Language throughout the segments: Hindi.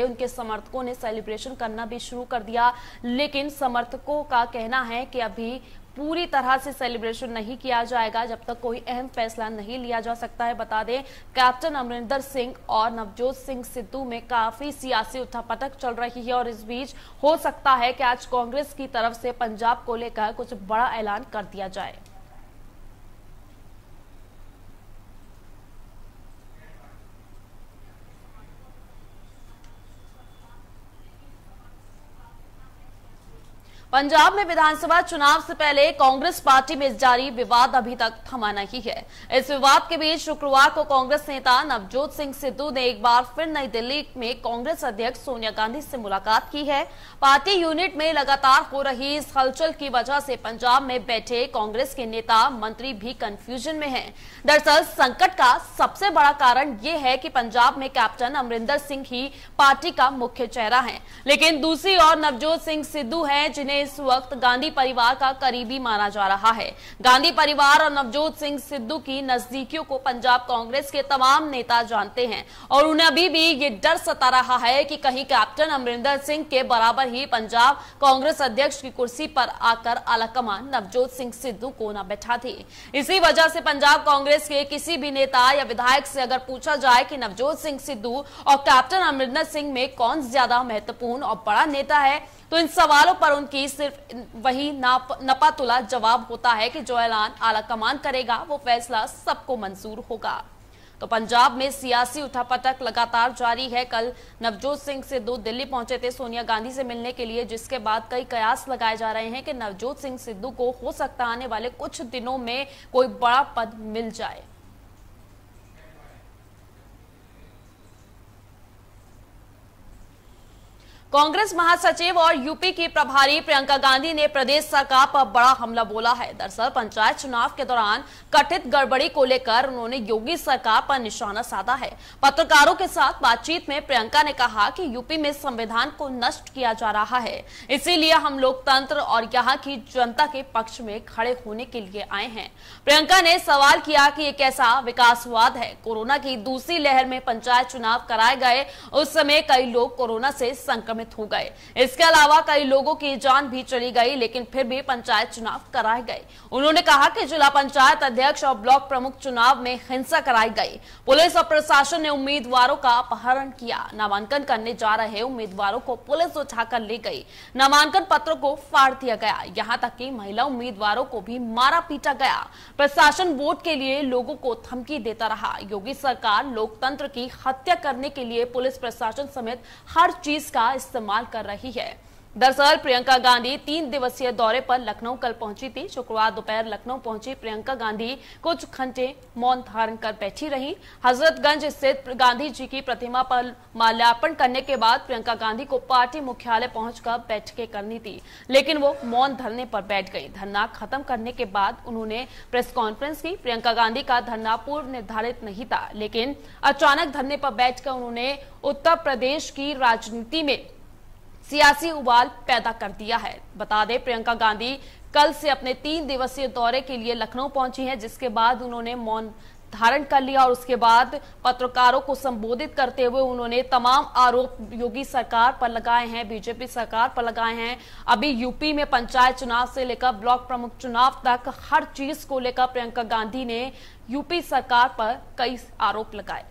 उनके समर्थकों ने सेलिब्रेशन करना भी शुरू कर दिया लेकिन समर्थकों का कहना है कि अभी पूरी तरह से सेलिब्रेशन नहीं किया जाएगा जब तक कोई अहम फैसला नहीं लिया जा सकता है बता दें कैप्टन अमरिंदर सिंह और नवजोत सिंह सिद्धू में काफी सियासी उठापटक चल रही है और इस बीच हो सकता है कि आज कांग्रेस की तरफ से पंजाब को लेकर कुछ बड़ा ऐलान कर दिया जाए पंजाब में विधानसभा चुनाव से पहले कांग्रेस पार्टी में जारी विवाद अभी तक थमा नहीं है इस विवाद के बीच शुक्रवार को कांग्रेस नेता नवजोत सिंह सिद्धू ने एक बार फिर नई दिल्ली में कांग्रेस अध्यक्ष सोनिया गांधी से मुलाकात की है पार्टी यूनिट में लगातार हो रही इस हलचल की वजह से पंजाब में बैठे कांग्रेस के नेता मंत्री भी कन्फ्यूजन में है दरअसल संकट का सबसे बड़ा कारण ये है की पंजाब में कैप्टन अमरिंदर सिंह ही पार्टी का मुख्य चेहरा है लेकिन दूसरी ओर नवजोत सिंह सिद्धू है जिन्हें इस वक्त गांधी परिवार का करीबी माना जा रहा है गांधी परिवार और नवजोत सिंह सिद्धू की नजदीकियों को पंजाब कांग्रेस के तमाम नेता जानते हैं और उन्हें अभी भी ये डर सता रहा है कि कहीं कैप्टन अमरिंदर सिंह के बराबर ही पंजाब कांग्रेस अध्यक्ष की कुर्सी पर आकर आलाकमान नवजोत सिंह सिद्धू को न बैठा थे इसी वजह से पंजाब कांग्रेस के किसी भी नेता या विधायक से अगर पूछा जाए कि नवजोत सिंह सिद्धू और कैप्टन अमरिंदर सिंह में कौन ज्यादा महत्वपूर्ण और बड़ा नेता है तो इन सवालों पर उनकी सिर्फ वही नाप, नपातुला जवाब होता है कि जो ऐलान आला कमान करेगा वो फैसला सबको मंजूर होगा तो पंजाब में सियासी उठापटक लगातार जारी है कल नवजोत सिंह सिद्धू दिल्ली पहुंचे थे सोनिया गांधी से मिलने के लिए जिसके बाद कई कयास लगाए जा रहे हैं कि नवजोत सिंह सिद्धू को हो सकता आने वाले कुछ दिनों में कोई बड़ा पद मिल जाए कांग्रेस महासचिव और यूपी की प्रभारी प्रियंका गांधी ने प्रदेश सरकार पर बड़ा हमला बोला है दरअसल पंचायत चुनाव के दौरान कथित गड़बड़ी को लेकर उन्होंने योगी सरकार पर निशाना साधा है पत्रकारों के साथ बातचीत में प्रियंका ने कहा कि यूपी में संविधान को नष्ट किया जा रहा है इसीलिए हम लोकतंत्र और यहाँ की जनता के पक्ष में खड़े होने के लिए आए हैं प्रियंका ने सवाल किया कि ये कैसा विकासवाद है कोरोना की दूसरी लहर में पंचायत चुनाव कराए गए उस समय कई लोग कोरोना से संक्रमित संक्रमित हो गए इसके अलावा कई लोगों की जान भी चली गई लेकिन फिर भी पंचायत चुनाव कराए गए उन्होंने कहा कि जिला पंचायत अध्यक्ष और ब्लॉक प्रमुख चुनाव में हिंसा कराई गई पुलिस और प्रशासन ने उम्मीदवारों का अपहरण किया नामांकन करने जा रहे उम्मीदवारों को पुलिस उठाकर ले गई नामांकन पत्रों को फाड़ दिया गया यहाँ तक की महिला उम्मीदवारों को भी मारा पीटा गया प्रशासन वोट के लिए लोगों को धमकी देता रहा योगी सरकार लोकतंत्र की हत्या करने के लिए पुलिस प्रशासन समेत हर चीज का इस्तेमाल कर रही है दरअसल प्रियंका गांधी तीन दिवसीय दौरे पर लखनऊ कल पहुंची थी शुक्रवार दोपहर लखनऊ पहुंची प्रियंका गांधी कुछ घंटे मौन धारण कर बैठी रही हजरतगंज स्थित गांधी जी की प्रतिमा पर माल्यार्पण करने के बाद प्रियंका गांधी को पार्टी मुख्यालय पहुंचकर बैठकें करनी थी लेकिन वो मौन धरने पर बैठ गई धरना खत्म करने के बाद उन्होंने प्रेस कॉन्फ्रेंस की प्रियंका गांधी का धरना पूर्व निर्धारित नहीं था लेकिन अचानक धरने पर बैठकर उन्होंने उत्तर प्रदेश की राजनीति में सियासी उबाल पैदा कर दिया है बता दें प्रियंका गांधी कल से अपने तीन दिवसीय दौरे के लिए लखनऊ पहुंची हैं जिसके बाद उन्होंने मौन धारण कर लिया और उसके बाद पत्रकारों को संबोधित करते हुए उन्होंने तमाम आरोप योगी सरकार पर लगाए हैं बीजेपी सरकार पर लगाए हैं अभी यूपी में पंचायत चुनाव से लेकर ब्लॉक प्रमुख चुनाव तक हर चीज को लेकर प्रियंका गांधी ने यूपी सरकार पर कई आरोप लगाए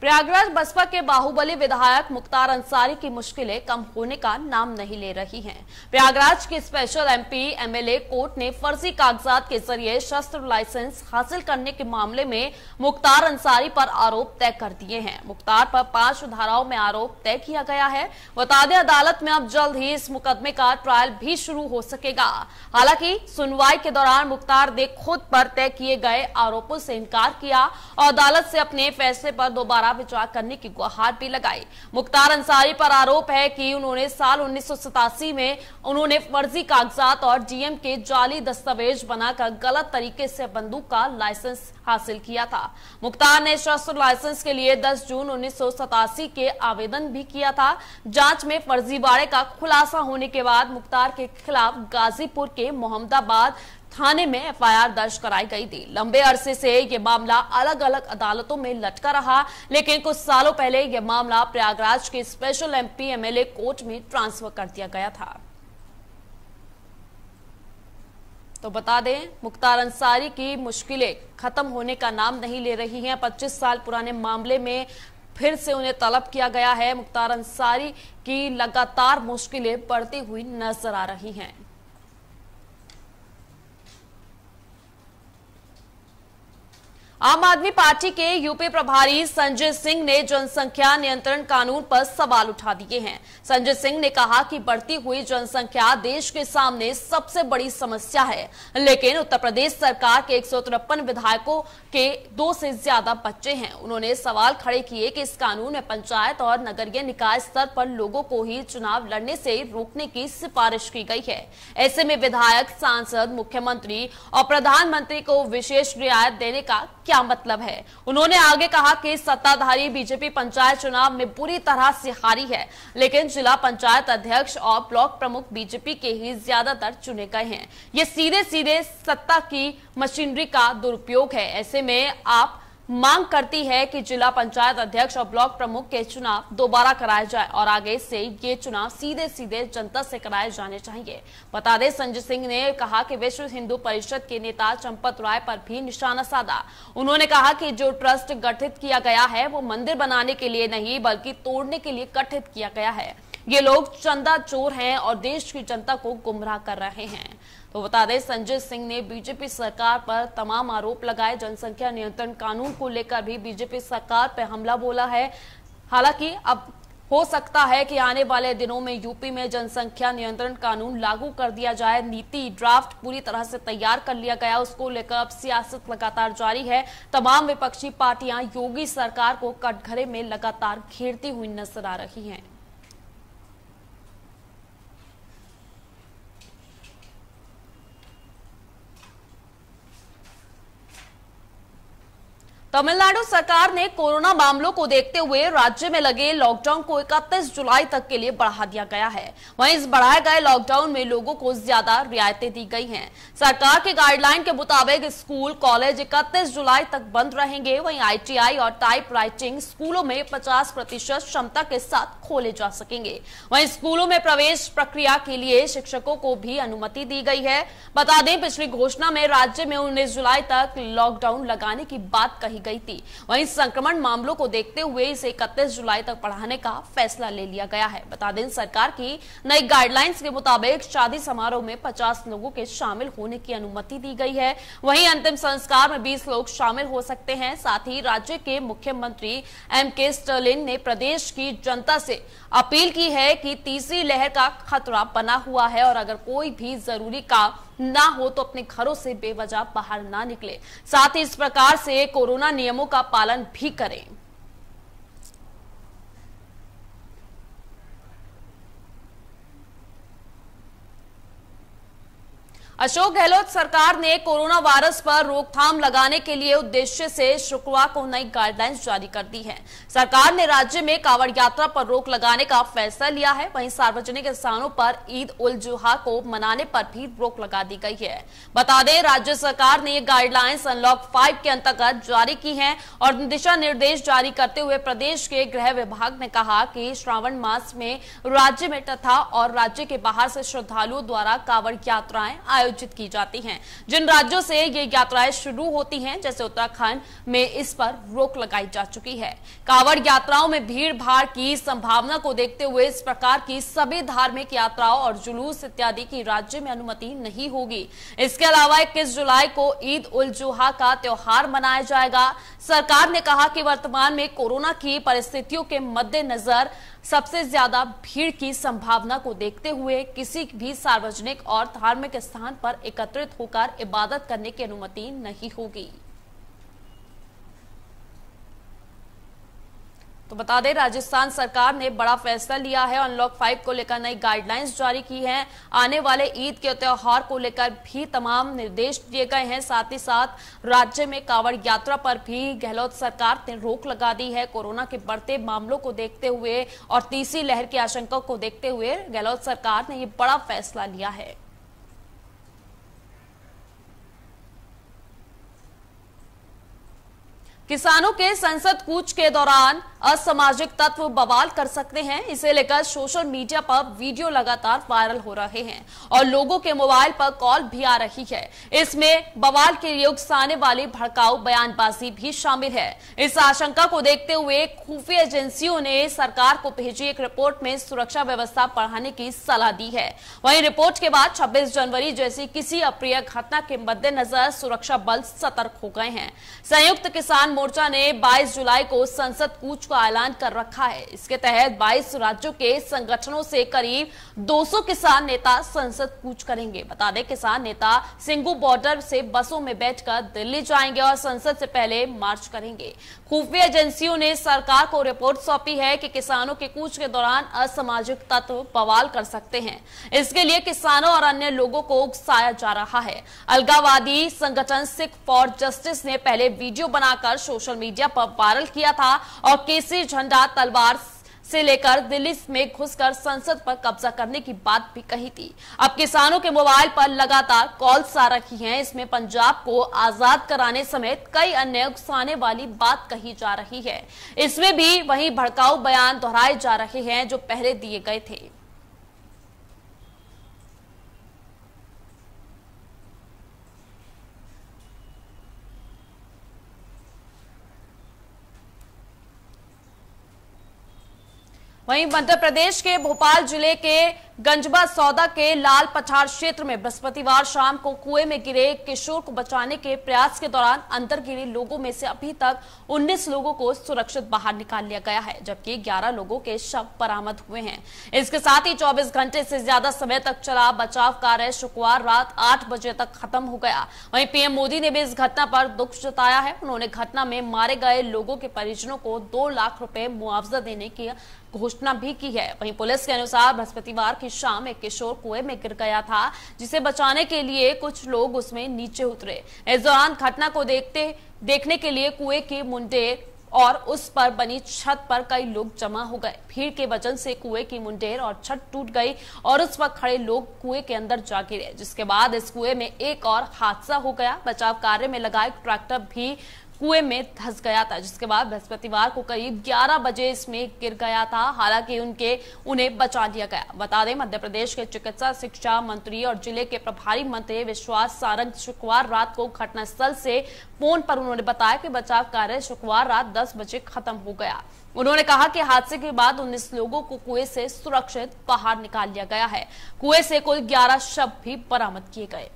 प्रयागराज बसपा के बाहुबली विधायक मुख्तार अंसारी की मुश्किलें कम होने का नाम नहीं ले रही हैं। प्रयागराज के स्पेशल एमपी एमएलए कोर्ट ने फर्जी कागजात के जरिए शस्त्र लाइसेंस हासिल करने के मामले में मुख्तार अंसारी पर आरोप तय कर दिए हैं मुख्तार पर पांच धाराओं में आरोप तय किया गया है बता दें अदालत में अब जल्द ही इस मुकदमे का ट्रायल भी शुरू हो सकेगा हालांकि सुनवाई के दौरान मुख्तार ने खुद पर तय किए गए आरोपों से इनकार किया और अदालत से अपने फैसले पर दोबारा दोबारा विचार करने की गुहार भी लगाई मुख्तार अंसारी पर आरोप है कि उन्होंने साल उन्नीस में उन्होंने फर्जी कागजात और डीएम के जाली दस्तावेज बनाकर गलत तरीके से बंदूक का लाइसेंस हासिल किया था मुख्तार ने शस्त्र लाइसेंस के लिए 10 जून उन्नीस के आवेदन भी किया था जांच में फर्जीवाड़े का खुलासा होने के बाद मुख्तार के खिलाफ गाजीपुर के मोहम्मदाबाद थाने में एफआईआर दर्ज कराई गई थी लंबे अरसे से यह मामला अलग अलग अदालतों में लटका रहा लेकिन कुछ सालों पहले यह मामला प्रयागराज के स्पेशल एमपी एमएलए कोर्ट में ट्रांसफर कर दिया गया था तो बता दें मुख्तार अंसारी की मुश्किलें खत्म होने का नाम नहीं ले रही हैं 25 साल पुराने मामले में फिर से उन्हें तलब किया गया है मुख्तार अंसारी की लगातार मुश्किलें बढ़ती हुई नजर आ रही हैं आम आदमी पार्टी के यूपी प्रभारी संजय सिंह ने जनसंख्या नियंत्रण कानून पर सवाल उठा दिए हैं संजय सिंह ने कहा कि बढ़ती हुई जनसंख्या देश के सामने सबसे बड़ी समस्या है लेकिन उत्तर प्रदेश सरकार के एक विधायकों के दो से ज्यादा बच्चे हैं उन्होंने सवाल खड़े किए कि इस कानून में पंचायत और नगरीय निकाय स्तर पर लोगों को ही चुनाव लड़ने से रोकने की सिफारिश की गई है ऐसे में विधायक सांसद मुख्यमंत्री और प्रधानमंत्री को विशेष रियायत देने का क्या मतलब है उन्होंने आगे कहा कि सत्ताधारी बीजेपी पंचायत चुनाव में बुरी तरह से हारी है लेकिन जिला पंचायत अध्यक्ष और ब्लॉक प्रमुख बीजेपी के ही ज्यादातर चुने गए हैं ये सीधे सीधे सत्ता की मशीनरी का दुरुपयोग है ऐसे में आप मांग करती है कि जिला पंचायत अध्यक्ष और ब्लॉक प्रमुख के चुनाव दोबारा कराए जाए और आगे से ये चुनाव सीधे सीधे जनता से कराए जाने चाहिए बता दें संजय सिंह ने कहा कि विश्व हिंदू परिषद के नेता चंपत राय पर भी निशाना साधा उन्होंने कहा कि जो ट्रस्ट गठित किया गया है वो मंदिर बनाने के लिए नहीं बल्कि तोड़ने के लिए गठित किया गया है ये लोग चंदा चोर है और देश की जनता को गुमराह कर रहे हैं तो बता दें संजय सिंह ने बीजेपी सरकार पर तमाम आरोप लगाए जनसंख्या नियंत्रण कानून को लेकर भी बीजेपी सरकार पर हमला बोला है हालांकि अब हो सकता है कि आने वाले दिनों में यूपी में जनसंख्या नियंत्रण कानून लागू कर दिया जाए नीति ड्राफ्ट पूरी तरह से तैयार कर लिया गया उसको लेकर अब सियासत लगातार जारी है तमाम विपक्षी पार्टियां योगी सरकार को कटघरे में लगातार घेरती हुई नजर आ रही हैं तमिलनाडु सरकार ने कोरोना मामलों को देखते हुए राज्य में लगे लॉकडाउन को 31 जुलाई तक के लिए बढ़ा दिया गया है वहीं इस बढ़ाए गए लॉकडाउन में लोगों को ज्यादा रियायतें दी गई हैं सरकार के गाइडलाइन के मुताबिक स्कूल कॉलेज 31 जुलाई तक बंद रहेंगे वहीं आईटीआई और टाइप राइटिंग स्कूलों में पचास प्रतिशत क्षमता के साथ खोले जा सकेंगे वही स्कूलों में प्रवेश प्रक्रिया के लिए शिक्षकों को भी अनुमति दी गई है बता दें पिछली घोषणा में राज्य में उन्नीस जुलाई तक लॉकडाउन लगाने की बात कही कही गई थी वहीं संक्रमण मामलों को देखते हुए इसे इकतीस जुलाई तक बढ़ाने का फैसला ले लिया गया है बता दें सरकार की नई गाइडलाइंस के मुताबिक शादी समारोह में पचास लोगों के शामिल होने की अनुमति दी गई है वहीं अंतिम संस्कार में बीस लोग शामिल हो सकते हैं साथ ही राज्य के मुख्यमंत्री एम के स्टर्लिन ने प्रदेश की जनता से अपील की है कि तीसरी लहर का खतरा बना हुआ है और अगर कोई भी जरूरी काम ना हो तो अपने घरों से बेवजह बाहर ना निकले साथ ही इस प्रकार से कोरोना नियमों का पालन भी करें अशोक गहलोत सरकार ने कोरोना वायरस पर रोकथाम लगाने के लिए उद्देश्य से शुक्रवार को नई गाइडलाइंस जारी कर दी है सरकार ने राज्य में कावड़ यात्रा पर रोक लगाने का फैसला लिया है वहीं सार्वजनिक स्थानों पर ईद उल जुहा को मनाने पर भी रोक लगा दी गई है बता दें राज्य सरकार ने ये गाइडलाइंस अनलॉक फाइव के अंतर्गत जारी की है और दिशा निर्देश जारी करते हुए प्रदेश के गृह विभाग ने कहा कि श्रावण मास में राज्य में तथा और राज्य के बाहर से श्रद्धालुओं द्वारा कावड़ यात्राएं आयोजित आयोजित की जाती हैं जिन राज्यों से ये यात्राएं शुरू होती हैं जैसे उत्तराखंड में इस पर रोक लगाई जा चुकी है कावड़ यात्राओं में भीड़ भाड़ की संभावना को देखते हुए इस प्रकार की सभी धार्मिक यात्राओं और जुलूस इत्यादि की राज्य में अनुमति नहीं होगी इसके अलावा इक्कीस जुलाई को ईद उल जुहा का त्योहार मनाया जाएगा सरकार ने कहा कि वर्तमान में कोरोना की परिस्थितियों के मद्देनजर सबसे ज्यादा भीड़ की संभावना को देखते हुए किसी भी सार्वजनिक और धार्मिक स्थान पर एकत्रित होकर इबादत करने की अनुमति नहीं होगी तो बता दें राजस्थान सरकार ने बड़ा फैसला लिया है अनलॉक फाइव को लेकर नई गाइडलाइंस जारी की हैं आने वाले ईद के त्यौहार को लेकर भी तमाम निर्देश दिए गए हैं साथ ही साथ राज्य में कावड़ यात्रा पर भी गहलोत सरकार ने रोक लगा दी है कोरोना के बढ़ते मामलों को देखते हुए और तीसरी लहर की आशंका को देखते हुए गहलोत सरकार ने ये बड़ा फैसला लिया है किसानों के संसद कूच के दौरान असामाजिक तत्व बवाल कर सकते हैं इसे लेकर सोशल मीडिया पर वीडियो लगातार वायरल हो रहे हैं और लोगों के मोबाइल पर कॉल भी आ रही है इसमें बवाल के लिए उकसाने वाले भड़काऊ बयानबाजी भी शामिल है इस आशंका को देखते हुए खुफिया एजेंसियों ने सरकार को भेजी एक रिपोर्ट में सुरक्षा व्यवस्था बढ़ाने की सलाह दी है वही रिपोर्ट के बाद छब्बीस जनवरी जैसी किसी अप्रिय घटना के मद्देनजर सुरक्षा बल सतर्क हो गए हैं संयुक्त किसान मोर्चा ने 22 जुलाई को संसद कूच का ऐलान कर रखा है इसके तहत 22 राज्यों के संगठनों से करीब 200 किसान नेता संसद कूच करेंगे बता दें किसान नेता सिंगू बॉर्डर से बसों में बैठकर दिल्ली जाएंगे और संसद से पहले मार्च करेंगे खुफिया एजेंसियों ने सरकार को रिपोर्ट सौंपी है कि किसानों के कूच के दौरान असामाजिक तत्व बवाल कर सकते हैं इसके लिए किसानों और अन्य लोगों को उकसाया जा रहा है अलगावादी संगठन सिख फॉर जस्टिस ने पहले वीडियो बनाकर सोशल मीडिया पर वायरल किया था और केसरी झंडा तलवार से लेकर दिल्ली में घुसकर संसद पर कब्जा करने की बात भी कही थी अब किसानों के मोबाइल पर लगातार कॉल्स आ रखी हैं इसमें पंजाब को आजाद कराने समेत कई अन्य उकसाने वाली बात कही जा रही है इसमें भी वही भड़काऊ बयान दोहराए जा रहे हैं जो पहले दिए गए थे वहीं मध्य प्रदेश के भोपाल जिले के गंजबा सौदा के लाल पठार क्षेत्र में बृहस्पतिवार शाम को कुएं में गिरे किशोर को बचाने के प्रयास के दौरान अंदर गिरे लोगों में से अभी तक 19 लोगों को सुरक्षित बाहर निकाल लिया गया है जबकि 11 लोगों के शव बरामद हुए हैं इसके साथ ही 24 घंटे से ज्यादा समय तक चला बचाव कार्य शुक्रवार रात आठ बजे तक खत्म हो गया वही पीएम मोदी ने भी इस घटना पर दुख जताया है उन्होंने घटना में मारे गए लोगों के परिजनों को दो लाख रूपये मुआवजा देने की घोषणा भी की है वहीं पुलिस के अनुसार बृहस्पतिवार की शाम एक किशोर कुएं में गिर गया था जिसे बचाने के लिए कुछ लोग उसमें नीचे उतरे इस दौरान घटना को देखते देखने के लिए कुएं के मुंडे और उस पर बनी छत पर कई लोग जमा हो गए भीड़ के वजन से कुएं की मुंडेर और छत टूट गई और उस पर खड़े लोग कुएं के अंदर जा गिरे जिसके बाद इस कुएं में एक और हादसा हो गया बचाव कार्य में लगा एक ट्रैक्टर भी कुएं में धस गया था जिसके बाद बृहस्पतिवार को करीब 11 बजे इसमें गिर गया था हालांकि उनके उन्हें बचा लिया गया बता दें मध्य प्रदेश के चिकित्सा शिक्षा मंत्री और जिले के प्रभारी मंत्री विश्वास सारंग शुक्रवार रात को घटनास्थल से फोन पर उन्होंने बताया कि बचाव कार्य शुक्रवार रात दस बजे खत्म हो गया उन्होंने कहा कि हादसे के बाद उन्नीस लोगों को कुएं से सुरक्षित बाहर निकाल लिया गया है कुएं से कुल ग्यारह शव भी बरामद किए गए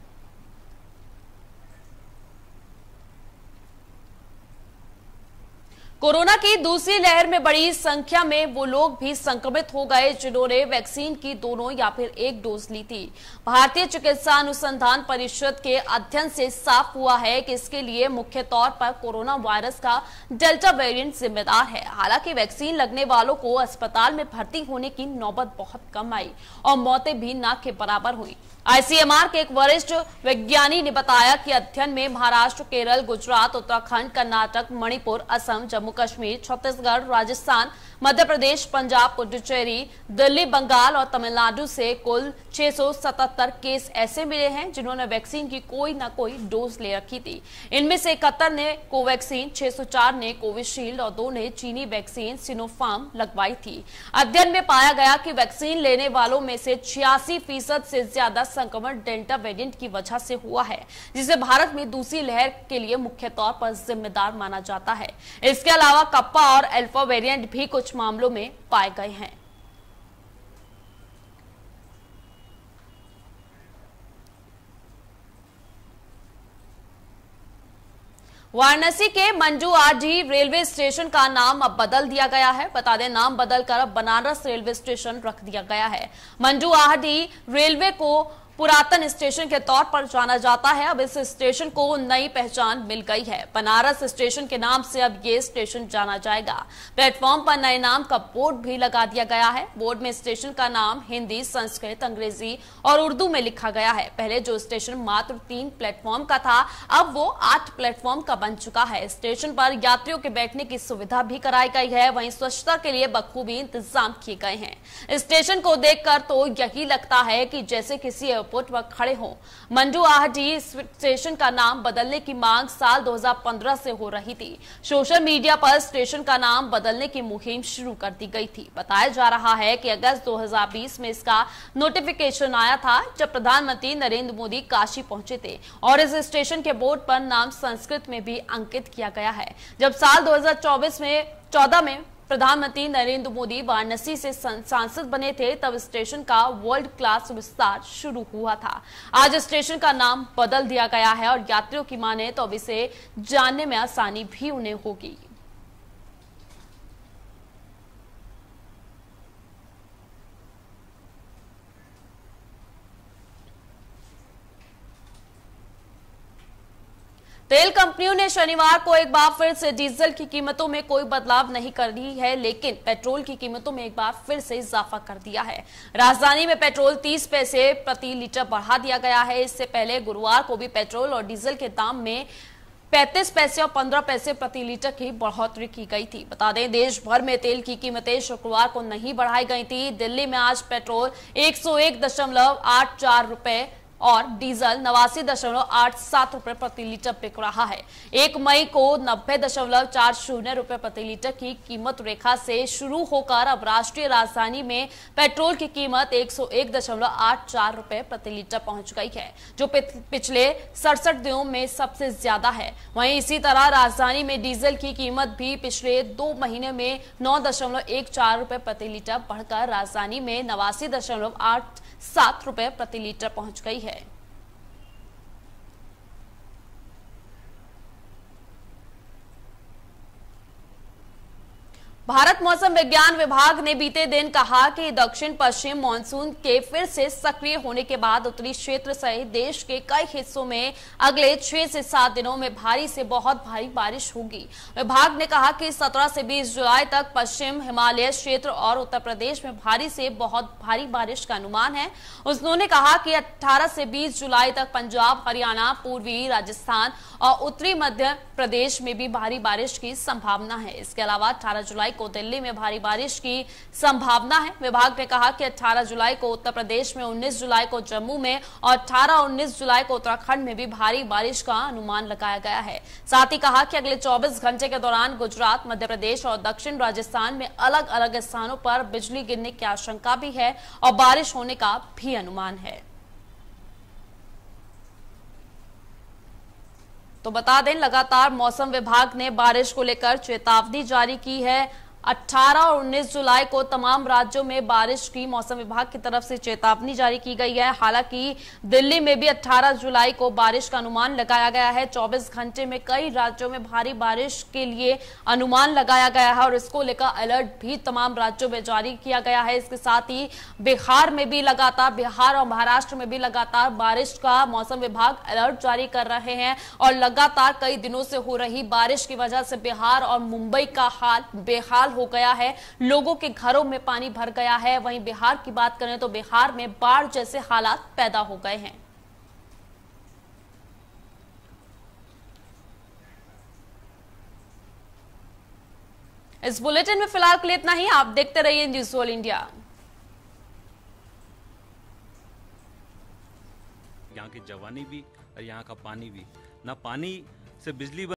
कोरोना की दूसरी लहर में बड़ी संख्या में वो लोग भी संक्रमित हो गए जिन्होंने वैक्सीन की दोनों या फिर एक डोज ली थी भारतीय चिकित्सा अनुसंधान परिषद के अध्ययन से साफ हुआ है कि इसके लिए मुख्य तौर पर कोरोना वायरस का डेल्टा वेरिएंट जिम्मेदार है हालांकि वैक्सीन लगने वालों को अस्पताल में भर्ती होने की नौबत बहुत कम आई और मौतें भी ना के बराबर हुई आईसीएमआर के एक वरिष्ठ वैज्ञानिक ने बताया कि अध्ययन में महाराष्ट्र केरल गुजरात उत्तराखंड कर्नाटक मणिपुर असम जम्मू कश्मीर छत्तीसगढ़ राजस्थान मध्य प्रदेश पंजाब पुडुचेरी दिल्ली बंगाल और तमिलनाडु से कुल 677 केस ऐसे मिले हैं जिन्होंने वैक्सीन की कोई ना कोई डोज ले रखी थी इनमें से इकहत्तर ने कोवैक्सीन 604 ने कोविशील्ड और दो ने चीनी वैक्सीन सिनोफार्म लगवाई थी अध्ययन में पाया गया कि वैक्सीन लेने वालों में से छियासी फीसद से ज्यादा संक्रमण डेल्टा वेरियंट की वजह से हुआ है जिसे भारत में दूसरी लहर के लिए मुख्य तौर पर जिम्मेदार माना जाता है इसके अलावा कप्पा और एल्फा वेरियंट भी कुछ कुछ मामलों में पाए गए हैं वाराणसी के मंजू आरजी रेलवे स्टेशन का नाम अब बदल दिया गया है बता दें नाम बदलकर अब बनारस रेलवे स्टेशन रख दिया गया है मंजू आडी रेलवे को पुरातन स्टेशन के तौर पर जाना जाता है अब इस स्टेशन को नई पहचान मिल गई है बनारस स्टेशन के नाम से अब ये स्टेशन जाना जाएगा प्लेटफॉर्म पर नए नाम का बोर्ड भी लगा दिया गया है बोर्ड में स्टेशन का नाम हिंदी संस्कृत अंग्रेजी और उर्दू में लिखा गया है पहले जो स्टेशन मात्र तीन प्लेटफॉर्म का था अब वो आठ प्लेटफॉर्म का बन चुका है स्टेशन पर यात्रियों के बैठने की सुविधा भी कराई गई है वहीं स्वच्छता के लिए बखूबी इंतजाम किए गए हैं स्टेशन को देखकर तो यही लगता है कि जैसे किसी सपोर्ट व खड़े हों मंडू आहडी स्टेशन का नाम बदलने की मांग साल 2015 से हो रही थी सोशल मीडिया पर स्टेशन का नाम बदलने की मुहिम शुरू कर दी गई थी बताया जा रहा है कि अगस्त 2020 में इसका नोटिफिकेशन आया था जब प्रधानमंत्री नरेंद्र मोदी काशी पहुंचे थे और इस स्टेशन के बोर्ड पर नाम संस्कृत में भी अंकित किया गया है जब साल दो में चौदह में प्रधानमंत्री नरेंद्र मोदी वाराणसी से सांसद बने थे तब स्टेशन का वर्ल्ड क्लास विस्तार शुरू हुआ था आज स्टेशन का नाम बदल दिया गया है और यात्रियों की माने तो अब इसे जानने में आसानी भी उन्हें होगी तेल कंपनियों ने शनिवार को एक बार फिर से डीजल की कीमतों में कोई बदलाव नहीं कर रही है लेकिन पेट्रोल की कीमतों में एक बार फिर से इजाफा कर दिया है राजधानी में पेट्रोल 30 पैसे प्रति लीटर बढ़ा दिया गया है इससे पहले गुरुवार को भी पेट्रोल और डीजल के दाम में पैंतीस पैसे और पंद्रह पैसे प्रति लीटर की बढ़ोतरी की गई थी बता दें देश भर में तेल की कीमतें शुक्रवार को नहीं बढ़ाई गई थी दिल्ली में आज पेट्रोल एक सौ एक दशमलव आठ चार रुपए और डीजल नवासी दशमलव आठ सात रूपए प्रति लीटर बिक रहा है एक मई को नब्बे दशमलव चार शून्य रूपए प्रति लीटर की कीमत रेखा से शुरू होकर अब राष्ट्रीय राजधानी में पेट्रोल की कीमत एक सौ एक दशमलव आठ चार रूपए प्रति लीटर पहुंच गई है जो पिछले सड़सठ दिनों में सबसे ज्यादा है वहीं इसी तरह राजधानी में डीजल की कीमत भी पिछले दो महीने में नौ दशमलव एक चार रूपए प्रति लीटर बढ़कर राजधानी में नवासी दशमलव आठ सात रूपए प्रति लीटर पहुंच गई है भारत मौसम विज्ञान विभाग ने बीते दिन कहा कि दक्षिण पश्चिम मानसून के फिर से सक्रिय होने के बाद उत्तरी क्षेत्र सहित देश के कई हिस्सों में अगले छह से सात दिनों में भारी से बहुत भारी बारिश होगी विभाग ने कहा कि 17 से 20 जुलाई तक पश्चिम हिमालय क्षेत्र और उत्तर प्रदेश में भारी से बहुत भारी बारिश का अनुमान है उन्होंने कहा कि अट्ठारह से बीस जुलाई तक पंजाब हरियाणा पूर्वी राजस्थान और उत्तरी मध्य प्रदेश में भी भारी बारिश की संभावना है इसके अलावा अठारह जुलाई जुलाई को दिल्ली में भारी बारिश की संभावना है विभाग ने कहा कि 18 जुलाई को उत्तर प्रदेश में 19 जुलाई को जम्मू में और 18 और 19 जुलाई को उत्तराखंड में भी भारी बारिश का अनुमान लगाया गया है साथ ही कहा कि अगले 24 घंटे के दौरान गुजरात मध्य प्रदेश और दक्षिण राजस्थान में अलग अलग स्थानों पर बिजली गिरने की आशंका भी है और बारिश होने का भी अनुमान है तो बता दें लगातार मौसम विभाग ने बारिश को लेकर चेतावनी जारी की है 18 और 19 जुलाई को तमाम राज्यों में बारिश की मौसम विभाग की तरफ से चेतावनी जारी की गई है हालांकि दिल्ली में भी 18 जुलाई को बारिश का अनुमान लगाया गया है 24 घंटे में कई राज्यों में भारी बारिश के लिए अनुमान लगाया गया है और इसको लेकर अलर्ट भी तमाम राज्यों में जारी किया गया है इसके साथ ही बिहार में भी लगातार बिहार और महाराष्ट्र में भी लगातार बारिश का मौसम विभाग अलर्ट जारी कर रहे हैं और लगातार कई दिनों से हो रही बारिश की वजह से बिहार और मुंबई का हाल बेहाल हो गया है लोगों के घरों में पानी भर गया है वहीं बिहार की बात करें तो बिहार में बाढ़ जैसे हालात पैदा हो गए हैं इस बुलेटिन में फिलहाल के लिए इतना ही आप देखते रहिए न्यूज ऑल इंडिया यहाँ की जवानी भी और यहाँ का पानी भी ना पानी से बिजली